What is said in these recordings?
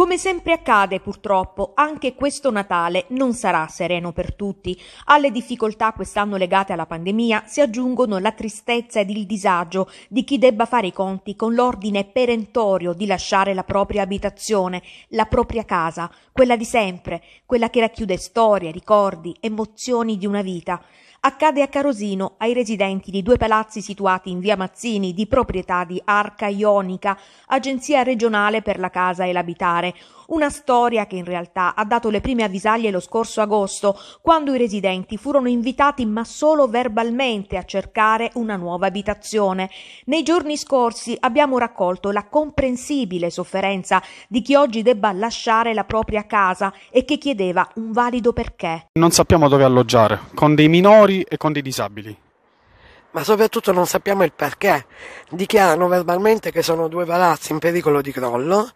Come sempre accade, purtroppo, anche questo Natale non sarà sereno per tutti. Alle difficoltà quest'anno legate alla pandemia si aggiungono la tristezza ed il disagio di chi debba fare i conti con l'ordine perentorio di lasciare la propria abitazione, la propria casa, quella di sempre, quella che racchiude storie, ricordi, emozioni di una vita accade a Carosino ai residenti di due palazzi situati in via Mazzini di proprietà di Arca Ionica, agenzia regionale per la casa e l'abitare. Una storia che in realtà ha dato le prime avvisaglie lo scorso agosto, quando i residenti furono invitati ma solo verbalmente a cercare una nuova abitazione. Nei giorni scorsi abbiamo raccolto la comprensibile sofferenza di chi oggi debba lasciare la propria casa e che chiedeva un valido perché. Non sappiamo dove alloggiare, con dei minori minori e con dei disabili. Ma soprattutto non sappiamo il perché. Dichiarano verbalmente che sono due palazzi in pericolo di crollo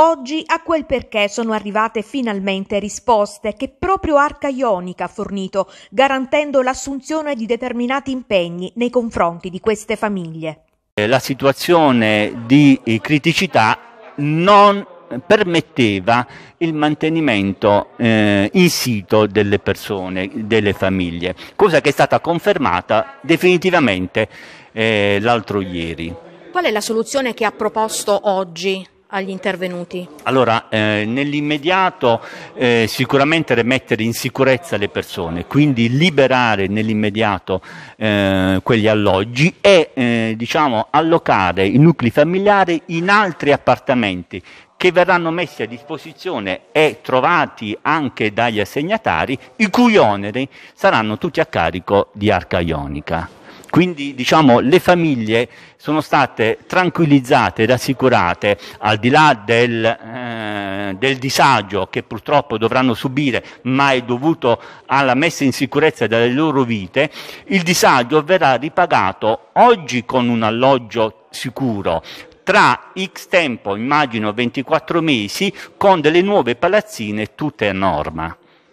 Oggi a quel perché sono arrivate finalmente risposte che proprio Arca Ionica ha fornito, garantendo l'assunzione di determinati impegni nei confronti di queste famiglie. Eh, la situazione di eh, criticità non è permetteva il mantenimento eh, in sito delle persone, delle famiglie, cosa che è stata confermata definitivamente eh, l'altro ieri. Qual è la soluzione che ha proposto oggi agli intervenuti? Allora, eh, nell'immediato eh, sicuramente rimettere in sicurezza le persone, quindi liberare nell'immediato eh, quegli alloggi e eh, diciamo, allocare i nuclei familiari in altri appartamenti che verranno messi a disposizione e trovati anche dagli assegnatari, i cui oneri saranno tutti a carico di Arca Ionica. Quindi diciamo, le famiglie sono state tranquillizzate ed assicurate, al di là del, eh, del, disagio che purtroppo dovranno subire, ma è dovuto alla messa in sicurezza delle loro vite, il disagio verrà ripagato oggi con un alloggio sicuro, tra X tempo, immagino 24 mesi, con delle nuove palazzine tutte a norma.